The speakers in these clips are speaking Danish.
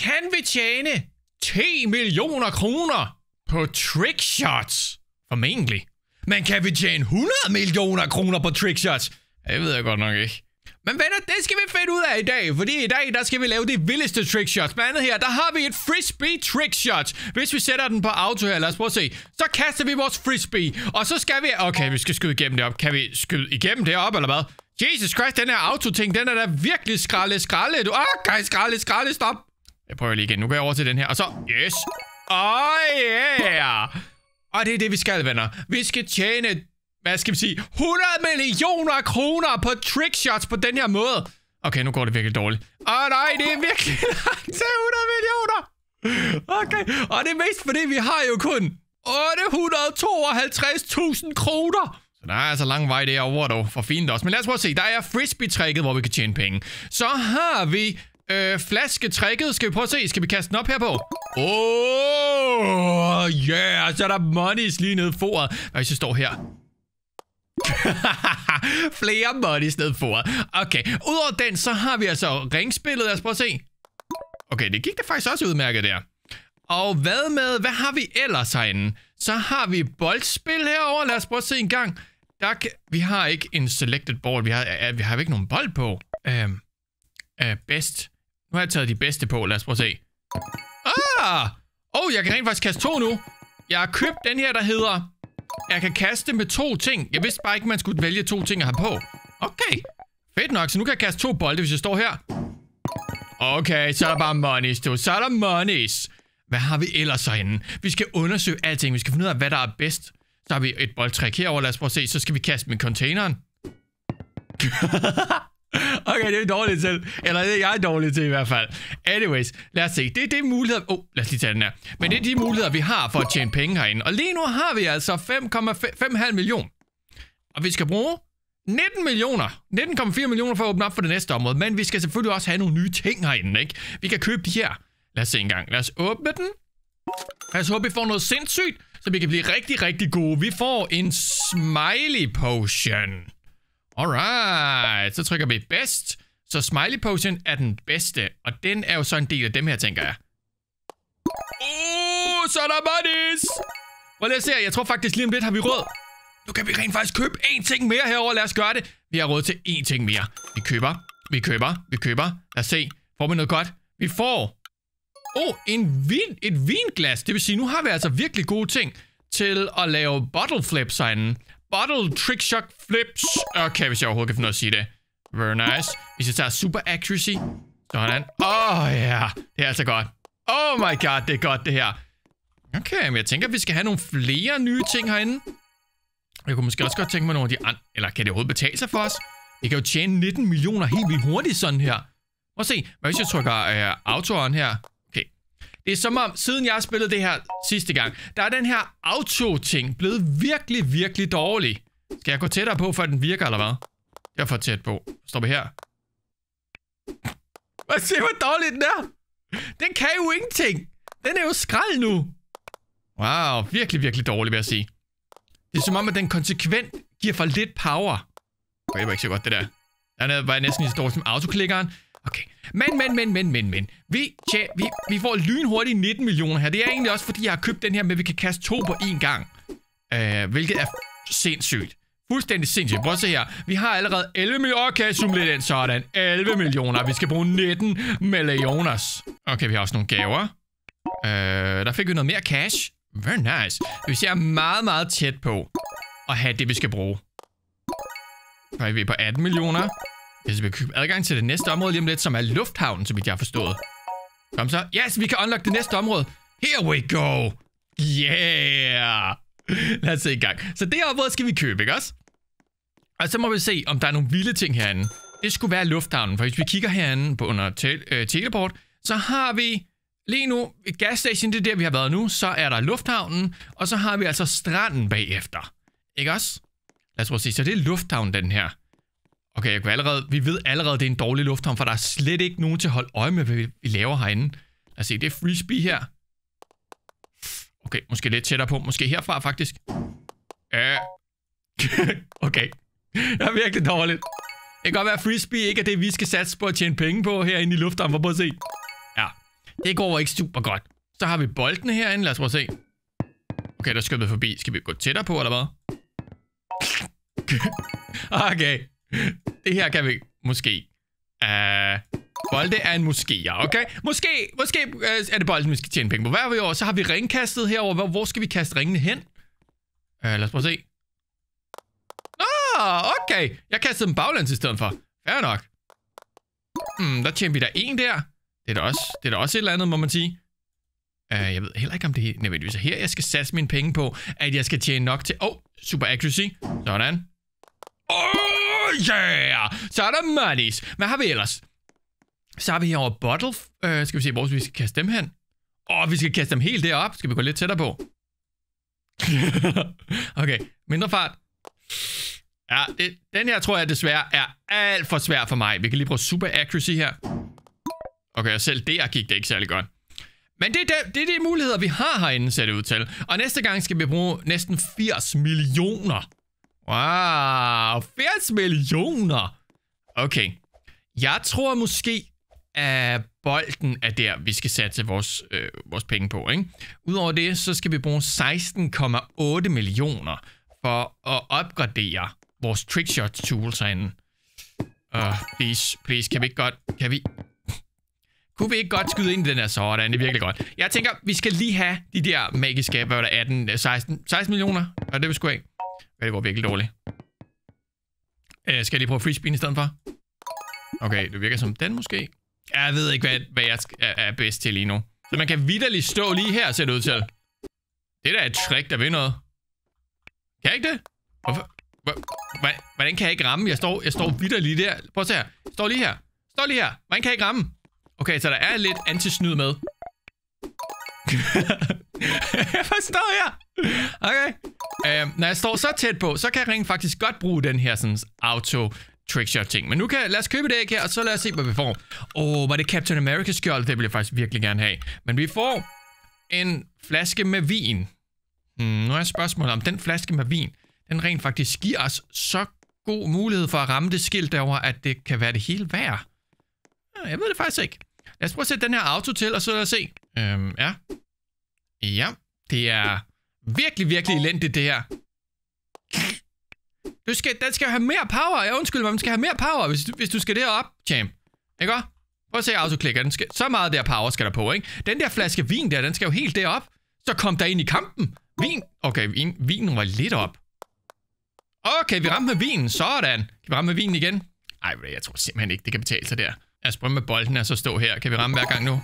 kan vi tjene 10 millioner kroner på trickshots? Formentlig. Men kan vi tjene 100 millioner kroner på trickshots? Det ved jeg godt nok ikke. Men venner, det skal vi finde ud af i dag, fordi i dag, der skal vi lave de vildeste trickshots. Blandt andet her, der har vi et frisbee trickshot. Hvis vi sætter den på auto her, lad os prøve at se. Så kaster vi vores frisbee, og så skal vi... Okay, vi skal skyde igennem det op. Kan vi skyde igennem det op, eller hvad? Jesus Christ, den her auto-ting, den er da virkelig skralde, skralde. Du... okay, skralde, skralde, stop. Jeg prøver lige igen. Nu går jeg over til den her. Og så... Yes! Oh yeah! Og det er det, vi skal, venner. Vi skal tjene... Hvad skal vi sige? 100 millioner kroner på trickshots på den her måde. Okay, nu går det virkelig dårligt. Åh oh, nej, det er virkelig langt til 100 millioner! Okay, og det er mest fordi, vi har jo kun 852.000 kroner. Så der er altså lang vej derovre dog, for fint også. Men lad os prøve at se, der er frisbee-trækket, hvor vi kan tjene penge. Så har vi Øh, flasketrækket. Skal vi prøve at se? Skal vi kaste den op her på? Åh, oh, yeah. Så er der monies lige nede foran. Hvad hvis jeg står her? Flere monies nede foran. Okay. Udover den, så har vi altså ringspillet. Lad os prøve at se. Okay, det gik da faktisk også udmærket der. Og hvad med, hvad har vi ellers herinde? Så har vi boldspil herover. Lad os prøve at se en gang. Der kan, vi har ikke en selected board. Vi har, vi har ikke nogen bold på. Øhm, uh, best. Nu har jeg taget de bedste på. Lad os prøve at se. Ah! Oh, jeg kan rent faktisk kaste to nu. Jeg har købt den her, der hedder... Jeg kan kaste med to ting. Jeg vidste bare ikke, man skulle vælge to ting at have på. Okay. Fedt nok, så nu kan jeg kaste to bolde, hvis jeg står her. Okay, så er der bare monies, du. Så er der monies. Hvad har vi ellers herinde? Vi skal undersøge alting. Vi skal finde ud af, hvad der er bedst. Så har vi et boldtræk herover. Lad os prøve at se. Så skal vi kaste med containeren. Okay, det er dårligt til. Eller det er jeg dårligt til i hvert fald. Anyways, lad os se. Det er de muligheder... Oh, lad os lige tage den her. Men det er de muligheder, vi har for at tjene penge herinde. Og lige nu har vi altså 5,5 millioner. Og vi skal bruge 19 millioner. 19,4 millioner for at åbne op for det næste område. Men vi skal selvfølgelig også have nogle nye ting herinde, ikke? Vi kan købe de her. Lad os se en gang. Lad os åbne den. Lad os håbe, vi får noget sindssygt, så vi kan blive rigtig, rigtig gode. Vi får en smiley potion. Alright, så trykker vi best. Så smiley potion er den bedste, og den er jo så en del af dem her, tænker jeg. Uh, så er der monies! Prøv lige at se, jeg tror faktisk lige om lidt har vi råd. Nu kan vi rent faktisk købe én ting mere herover. lad os gøre det. Vi har råd til én ting mere. Vi køber, vi køber, vi køber. Lad os se, får vi noget godt? Vi får... Oh, en vin, et vinglas. Det vil sige, nu har vi altså virkelig gode ting til at lave bottle flips herinde. Bottle Trick shot Flips. Okay, hvis jeg overhovedet kan finde at sige det. Very nice. Hvis jeg tager Super Accuracy. Sådan. Åh, oh, ja. Yeah. Det er altså godt. Oh my god, det er godt, det her. Okay, men jeg tænker, at vi skal have nogle flere nye ting herinde. Jeg kunne måske også godt tænke mig nogle af de andre... Eller kan det overhovedet betale sig for os? Vi kan jo tjene 19 millioner helt vildt hurtigt sådan her. Må se. Hvad hvis jeg trykker uh, autoren her? Det er som om, siden jeg spillede det her sidste gang, der er den her auto-ting blevet virkelig, virkelig dårlig. Skal jeg gå tættere på, før den virker, eller hvad? Jeg får tæt på. Stop her. Hvad se, hvor dårlig den er. Den kan jo ingenting. Den er jo skrald nu. Wow, virkelig, virkelig dårlig, vil jeg sige. Det er som om, at den konsekvent giver for lidt power. Okay, det var ikke så godt, det der. Der var jeg næsten lige så dårlig som autoklikkeren. Okay. Men, men, men, men, men, men. Vi, tja, vi, vi får lynhurtigt 19 millioner her. Det er egentlig også, fordi jeg har købt den her med, at vi kan kaste to på én gang. Øh, hvilket er sindssygt. Fuldstændig sindssygt. Prøv at se her. Vi har allerede 11 millioner. Okay, zoom lidt ind. Sådan. 11 millioner. Vi skal bruge 19 millioner. Okay, vi har også nogle gaver. Øh, der fik vi noget mere cash. Very nice. Vi ser meget, meget tæt på at have det, vi skal bruge. Så er vi på 18 millioner. Det vil købe adgang til det næste område lige om lidt, som er lufthavnen, som jeg har forstået. Kom så. Yes, vi kan unlock det næste område. Here we go. Yeah. Lad os se i gang. Så det område skal vi købe, ikke også? Og så må vi se, om der er nogle vilde ting herinde. Det skulle være lufthavnen, for hvis vi kigger herinde på under te øh, teleport, så har vi lige nu gasstation, det er der, vi har været nu. Så er der lufthavnen, og så har vi altså stranden bagefter. Ikke også? Lad os prøve at se. Så det er lufthavnen, den her. Okay, jeg kunne allerede, vi ved allerede, det er en dårlig lufthavn, for der er slet ikke nogen til at holde øje med, hvad vi laver herinde. Lad os se, det er frisbee her. Okay, måske lidt tættere på. Måske herfra, faktisk. Ja. Uh. Øh. okay. Det er virkelig dårligt. Det kan godt være, at frisbee ikke er det, vi skal satse på at tjene penge på herinde i lufthavn. prøv at se. Ja, det går ikke super godt. Så har vi boldene herinde. Lad os prøve at se. Okay, der skød forbi. Skal vi gå tættere på, eller hvad? okay. det her kan vi måske. Uh, bolde er en måske, okay? Måske, måske uh, er det bolden, vi skal tjene penge på. Hver vi over? så har vi ringkastet herover. Hvor, hvor skal vi kaste ringene hen? Uh, lad os prøve at se. Ah, okay. Jeg kastede dem baglæns i stedet for. Fair nok. Hmm, der tjener vi der en der. Det er da også, det er da også et eller andet, må man sige. Uh, jeg ved heller ikke, om det er nødvendigvis her, jeg skal satse mine penge på, at jeg skal tjene nok til... Åh, oh, super accuracy. Sådan. Åh! Oh! yeah! Så er der monies. Hvad har vi ellers? Så har vi herovre bottle. Øh, skal vi se, hvor vi skal kaste dem hen? Åh, oh, vi skal kaste dem helt derop. Skal vi gå lidt tættere på? okay, mindre fart. Ja, det, den her tror jeg desværre er alt for svær for mig. Vi kan lige prøve super accuracy her. Okay, og selv der gik det ikke særlig godt. Men det er, de, det er de muligheder, vi har herinde, ser det ud til. Og næste gang skal vi bruge næsten 80 millioner Wow, 80 millioner. Okay. Jeg tror måske, at bolden er der, vi skal satse vores, øh, vores penge på. Ikke? Udover det, så skal vi bruge 16,8 millioner for at opgradere vores trickshot tools herinde. Uh, please, please, kan vi ikke godt... Kan vi... Kunne vi ikke godt skyde ind i den her sådan? Det er virkelig godt. Jeg tænker, vi skal lige have de der magiske, hvad var der, 18, 16, 16 millioner? Og det vi skulle have. Ja, det går virkelig dårligt. Øh, skal jeg lige prøve spin i stedet for? Okay, det virker som den måske. Jeg ved ikke, hvad, hvad jeg er bedst til lige nu. Så man kan vidderligt stå lige her, ser det ud til. Det der er et trick, der vil noget. Kan jeg ikke det? Hvorfor? Hvordan kan jeg ikke ramme? Jeg står, jeg står lige der. Prøv at se her. Jeg står lige her. Jeg står lige her. Hvordan kan jeg ikke ramme? Okay, så der er lidt antisnyd med. jeg forstår jeg. Okay. Øhm, når jeg står så tæt på, så kan jeg rent faktisk godt bruge den her sådan auto trickshot ting. Men nu kan, lad os købe det æg her, og så lad os se, hvad vi får. Åh, oh, var det Captain America skjold? Det vil jeg faktisk virkelig gerne have. Men vi får en flaske med vin. Mm, nu er spørgsmålet om den flaske med vin, den rent faktisk giver os så god mulighed for at ramme det skilt derovre, at det kan være det hele værd. Jeg ved det faktisk ikke. Lad os prøve at sætte den her auto til, og så lad os se. Øhm, ja. Ja, det er Virkelig, virkelig elendigt, det her. Du skal, den skal have mere power. Jeg undskyld mig, den skal have mere power, hvis, du, hvis du skal derop, champ. Ikke godt? Prøv at se, autoklikker. Den skal, så meget der power skal der på, ikke? Den der flaske vin der, den skal jo helt derop. Så kom der ind i kampen. Vin. Okay, vin, vinen var lidt op. Okay, vi ramte med vinen. Sådan. Kan vi ramme med vinen igen? Ej, jeg tror simpelthen ikke, det kan betale sig der. Lad os prøve med bolden og så stå her. Kan vi ramme hver gang nu?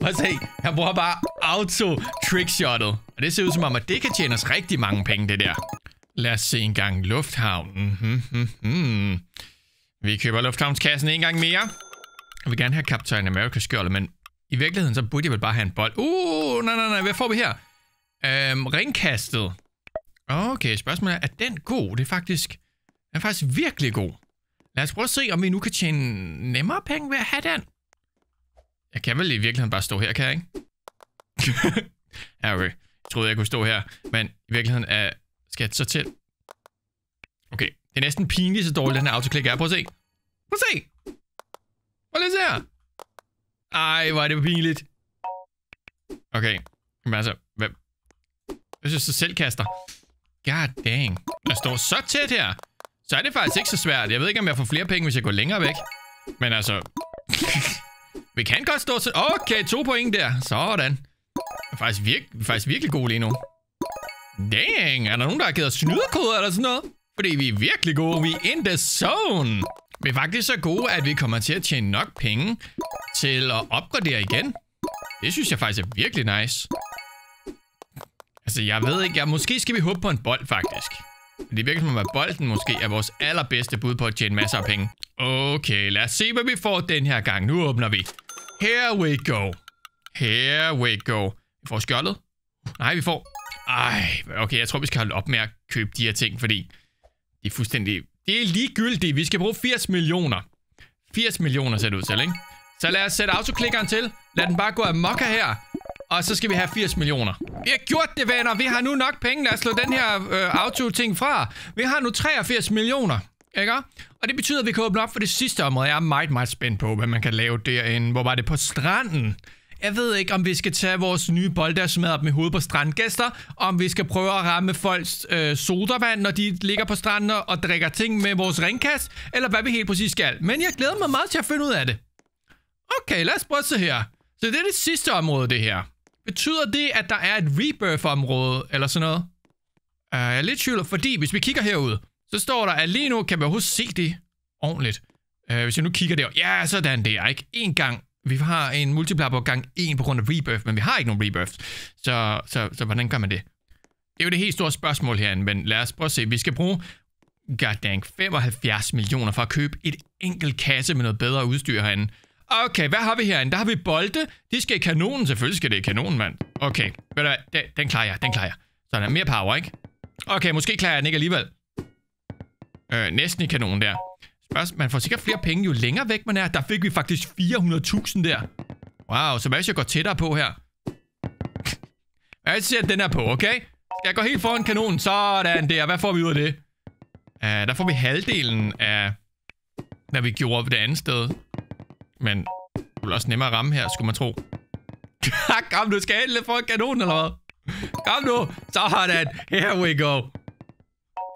Prøv at se. Han bruger bare auto-trickshottet. Og det ser ud som om, at det kan tjene os rigtig mange penge, det der. Lad os se en gang lufthavnen. Mm hmm. Vi køber lufthavnskassen en gang mere. Jeg vil gerne have Captain America skjoldet, men i virkeligheden så burde jeg vel bare have en bold. Uh, nej, nej, nej. Hvad får vi her? Øhm, ringkastet. Okay, spørgsmålet er, er den god? Det er faktisk... Den er faktisk virkelig god. Lad os prøve at se, om vi nu kan tjene nemmere penge ved at have den. Jeg kan vel i virkeligheden bare stå her, kan jeg ikke? ja, okay. Jeg troede, jeg kunne stå her, men i virkeligheden er... Øh, skal jeg så til? Okay, det er næsten pinligt så dårligt, den her autoklik er. Prøv at se. Prøv at se. Prøv lige her. Ej, hvor er det pinligt. Okay, men altså, hvad? Jeg synes, jeg selv kaster. God dang. Jeg står så tæt her. Så er det faktisk ikke så svært. Jeg ved ikke, om jeg får flere penge, hvis jeg går længere væk. Men altså... Vi kan godt stå til... Okay, to point der. Sådan. Er faktisk, vi er faktisk virkelig gode lige nu. Dang, er der nogen, der har givet os snydekoder eller sådan noget? Fordi vi er virkelig gode. Vi er in the zone. Vi er faktisk så gode, at vi kommer til at tjene nok penge til at opgradere igen. Det synes jeg faktisk er virkelig nice. Altså, jeg ved ikke. Jeg, måske skal vi håbe på en bold, faktisk. Det virker som om, at bolden måske er vores allerbedste bud på at tjene masser af penge. Okay, lad os se, hvad vi får den her gang. Nu åbner vi. Here we go. Here we go. Vi får skjoldet. Nej, vi får... Ej, okay, jeg tror, vi skal holde op med at købe de her ting, fordi... Det er fuldstændig... Det er ligegyldigt. Vi skal bruge 80 millioner. 80 millioner ser det ud til, ikke? Så lad os sætte autoklikkeren til. Lad den bare gå amok her. Og så skal vi have 80 millioner. Vi har gjort det, venner. Vi har nu nok penge. Lad os slå den her øh, auto-ting fra. Vi har nu 83 millioner. Ikke? Og det betyder, at vi kan åbne op for det sidste område. Jeg er meget, meget spændt på, hvad man kan lave derinde. Hvor var det på stranden? Jeg ved ikke, om vi skal tage vores nye bolde der smadre dem i hovedet på strandgæster, om vi skal prøve at ramme folks øh, sodavand, når de ligger på stranden og drikker ting med vores ringkast, eller hvad vi helt præcis skal. Men jeg glæder mig meget til at finde ud af det. Okay, lad os prøve se her. Så det er det sidste område, det her. Betyder det, at der er et rebirth-område, eller sådan noget? Uh, jeg er lidt tvivl, fordi hvis vi kigger herude, så står der, at lige nu kan man overhovedet se det ordentligt. Uh, hvis jeg nu kigger der, ja, sådan der, ikke? En gang. Vi har en multiplayer på gang 1 på grund af rebirth, men vi har ikke nogen rebirth. Så, så, så hvordan gør man det? Det er jo det helt store spørgsmål herinde, men lad os prøve at se. Vi skal bruge god dang, 75 millioner for at købe et enkelt kasse med noget bedre udstyr herinde. Okay, hvad har vi herinde? Der har vi bolde. De skal i kanonen. Selvfølgelig skal det i kanonen, mand. Okay, ved du hvad? Den, den klarer jeg. Den klarer jeg. Sådan, mere power, ikke? Okay, måske klarer jeg den ikke alligevel. Øh, næsten i kanonen der. Spørgsmål, man får sikkert flere penge, jo længere væk man er. Der fik vi faktisk 400.000 der. Wow, så jeg går tættere på her. Jeg siger, den er på, okay? Skal jeg gå helt foran kanonen? Sådan der. Hvad får vi ud af det? Uh, der får vi halvdelen af, hvad vi gjorde ved det andet sted. Men det er også nemmere at ramme her, skulle man tro. Kom nu, skal jeg lidt foran kanonen, eller hvad? Kom nu. Sådan. Here we go.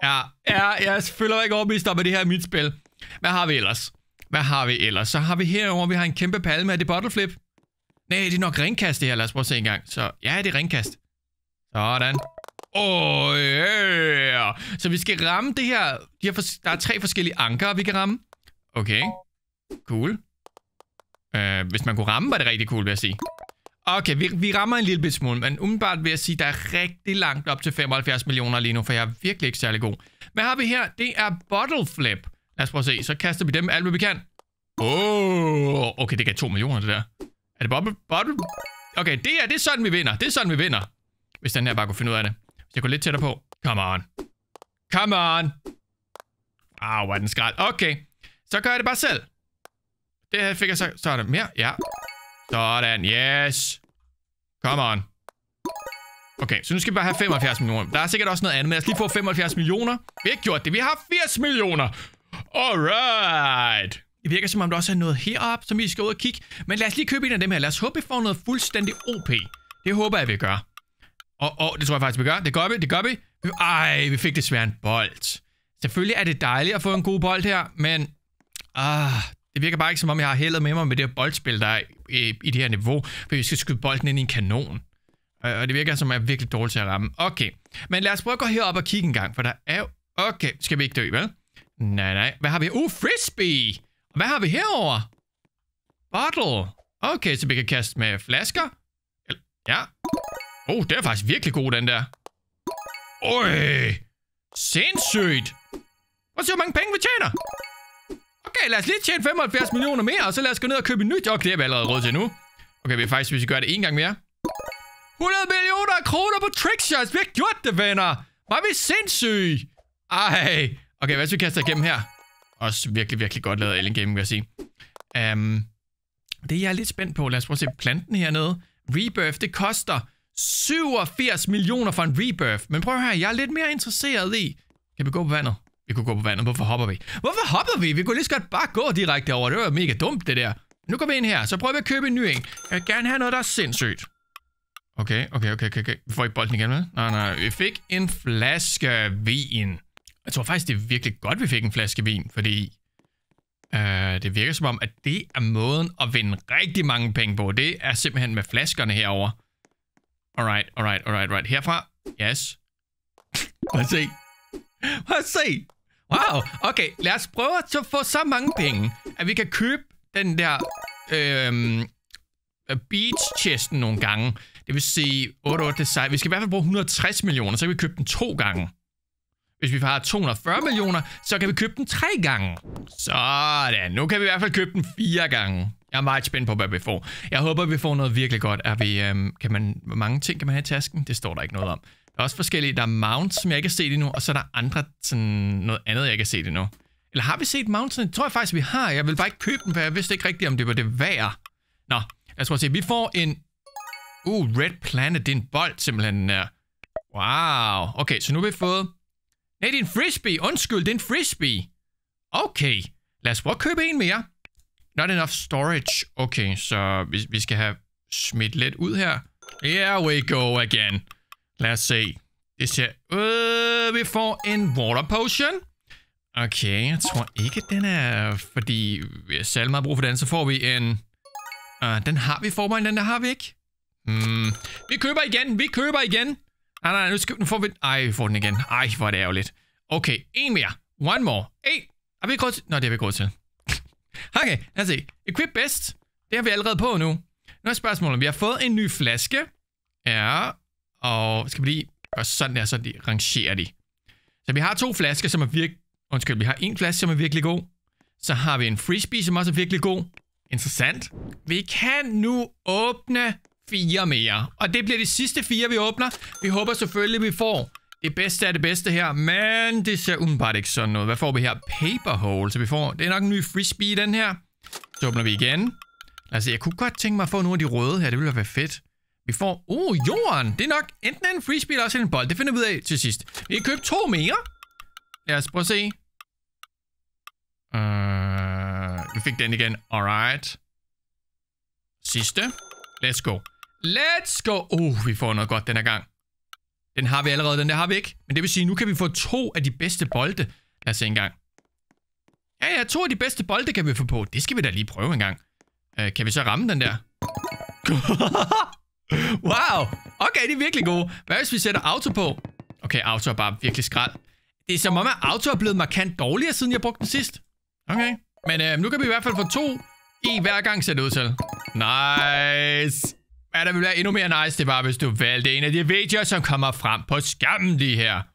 Ja, ja jeg føler ikke overbevist om, at det her er mit spil. Hvad har vi ellers? Hvad har vi ellers? Så har vi herover, vi har en kæmpe palme. Er det bottle flip? Nej, det er nok ringkast det her. Lad os prøve at se en gang. Så ja, det er ringkast. Sådan. Åh, oh, yeah. Så vi skal ramme det her. De her der er tre forskellige anker, vi kan ramme. Okay. Cool. Uh, hvis man kunne ramme, var det rigtig cool, vil jeg sige. Okay, vi, vi rammer en lille smule, men umiddelbart vil jeg sige, at der er rigtig langt op til 75 millioner lige nu, for jeg er virkelig ikke særlig god. Hvad har vi her? Det er Bottle Flip. Lad os prøve at se. Så kaster vi dem alt, hvad vi kan. Åh, oh, okay, det gav 2 millioner, det der. Er det bottle? bottle? Okay, det er, det er sådan, vi vinder. Det er sådan, vi vinder. Hvis den her bare kunne finde ud af det. Hvis jeg går lidt tættere på. Come on. Come on. Au, hvor er den skrald. Okay, så gør jeg det bare selv. Det her fik jeg så... Så er der mere. Ja, sådan, yes. Come on. Okay, så nu skal vi bare have 75 millioner. Der er sikkert også noget andet, men lad os lige få 75 millioner. Vi har ikke gjort det. Vi har 80 millioner. Alright. Det virker som om, der også er noget heroppe, som vi skal ud og kigge. Men lad os lige købe en af dem her. Lad os håbe, vi får noget fuldstændig OP. Det håber jeg, vi gør. Og, og det tror jeg faktisk, vi gør. Det gør vi, det gør vi. Ej, vi fik desværre en bold. Selvfølgelig er det dejligt at få en god bold her, men... Ah, det virker bare ikke, som om jeg har heldet med mig med det her boldspil, der er i, i det her niveau, for vi skal skyde bolden ind i en kanon. Og det virker, som jeg er virkelig dårlig til at ramme. Okay, men lad os prøve at gå herop og kigge en gang, for der er jo... Okay, skal vi ikke dø, vel? Nej, nej. Hvad har vi? Uh, frisbee! hvad har vi herover? Bottle. Okay, så vi kan kaste med flasker. Ja. Oh, det er faktisk virkelig god, den der. Øj! Sindssygt! Prøv at se, hvor mange penge vi tjener! Okay, lad os lige tjene 75 millioner mere, og så lad os gå ned og købe en ny job. Det har vi allerede råd til nu. Okay, vi er faktisk, hvis vi gør det en gang mere. 100 millioner kroner på trickshots. Vi har gjort det, venner. Var vi sindssyge? Ej. Okay, hvad skal vi kaster igennem her? Også virkelig, virkelig godt lavet Alien Gaming, vil jeg sige. Um, det jeg er lidt spændt på, lad os prøve at se planten hernede. Rebirth, det koster 87 millioner for en rebirth. Men prøv her, jeg er lidt mere interesseret i... Kan vi gå på vandet? Vi kunne gå på vandet. Hvorfor hopper vi? Hvorfor hopper vi? Vi kunne lige så godt bare gå direkte over. Det var mega dumt, det der. Nu går vi ind her. Så prøver vi at købe en ny en. Jeg vil gerne have noget, der er sindssygt. Okay, okay, okay, okay. okay. Vi får ikke bolden igen, vel? Nej, nej. Vi fik en flaske vin. Jeg tror faktisk, det er virkelig godt, vi fik en flaske vin, fordi... Øh, det virker som om, at det er måden at vinde rigtig mange penge på. Det er simpelthen med flaskerne herover. Alright, alright, alright, alright. Herfra. Yes. Prøv at se. Prøv at se. Wow, okay. Lad os prøve at få så mange penge, at vi kan købe den der øhm, beach chesten nogle gange. Det vil sige 8, 8, Vi skal i hvert fald bruge 160 millioner, så kan vi købe den to gange. Hvis vi har 240 millioner, så kan vi købe den tre gange. Sådan. Nu kan vi i hvert fald købe den fire gange. Jeg er meget spændt på, hvad vi får. Jeg håber, vi får noget virkelig godt. Er vi, øhm, kan man, hvor mange ting kan man have i tasken? Det står der ikke noget om. Der er også forskellige. Der er mounts, som jeg ikke har set endnu, og så er der andre, sådan noget andet, jeg ikke har set endnu. Eller har vi set mounts? Det tror jeg faktisk, vi har. Jeg vil bare ikke købe dem, for jeg vidste ikke rigtigt, om det var det værd. Nå, lad os prøve at se. Vi får en... Uh, Red Planet, det er en bold simpelthen, Wow. Okay, så nu har vi fået... Nej, det er en frisbee. Undskyld, det er en frisbee. Okay. Lad os prøve at købe en mere. Not enough storage. Okay, så vi, vi skal have smidt lidt ud her. Here we go again. Lad os se. Det ser... Øh, vi får en water potion. Okay, jeg tror ikke, den er... Fordi vi har særlig meget brug for den, så får vi en... Uh, den har vi i den der har vi ikke. Mm. Vi køber igen, vi køber igen. Nej, ah, nej, nu, skal, nu får vi... Ej, vi får den igen. Ej, hvor er det ærgerligt. Okay, en mere. One more. Ej, Har vi gået til? Nå, det har vi gået til. okay, lad os se. Equip best. Det har vi allerede på nu. Nu er spørgsmålet, vi har fået en ny flaske. Ja, og skal vi lige gøre sådan der, så de rangerer de. Så vi har to flasker, som er virkelig... Undskyld, vi har en flaske, som er virkelig god. Så har vi en frisbee, som også er virkelig god. Interessant. Vi kan nu åbne fire mere. Og det bliver de sidste fire, vi åbner. Vi håber selvfølgelig, vi får det bedste af det bedste her. Men det ser udenbart ikke sådan noget. Hvad får vi her? Paperhole. Så vi får... Det er nok en ny frisbee, den her. Så åbner vi igen. Altså, jeg kunne godt tænke mig at få nogle af de røde her. Det ville være fedt. Vi får... Uh, jorden! Det er nok enten en frisbee eller også en bold. Det finder vi ud af til sidst. Vi kan købe to mere. Lad os prøve at se. Uh, vi fik den igen. Alright. Sidste. Let's go. Let's go. Uh, vi får noget godt den her gang. Den har vi allerede, den der har vi ikke. Men det vil sige, nu kan vi få to af de bedste bolde. Lad os se en gang. Ja, ja, to af de bedste bolde kan vi få på. Det skal vi da lige prøve en gang. Uh, kan vi så ramme den der? Wow. Okay, det er virkelig gode. Hvad hvis vi sætter auto på? Okay, auto er bare virkelig skrald. Det er som om, at auto er blevet markant dårligere, siden jeg brugte den sidst. Okay. Men øh, nu kan vi i hvert fald få to i hver gang sætte ud til. Nice. Hvad der vil være endnu mere nice, det var, hvis du valgte en af de videoer, som kommer frem på skærmen lige her.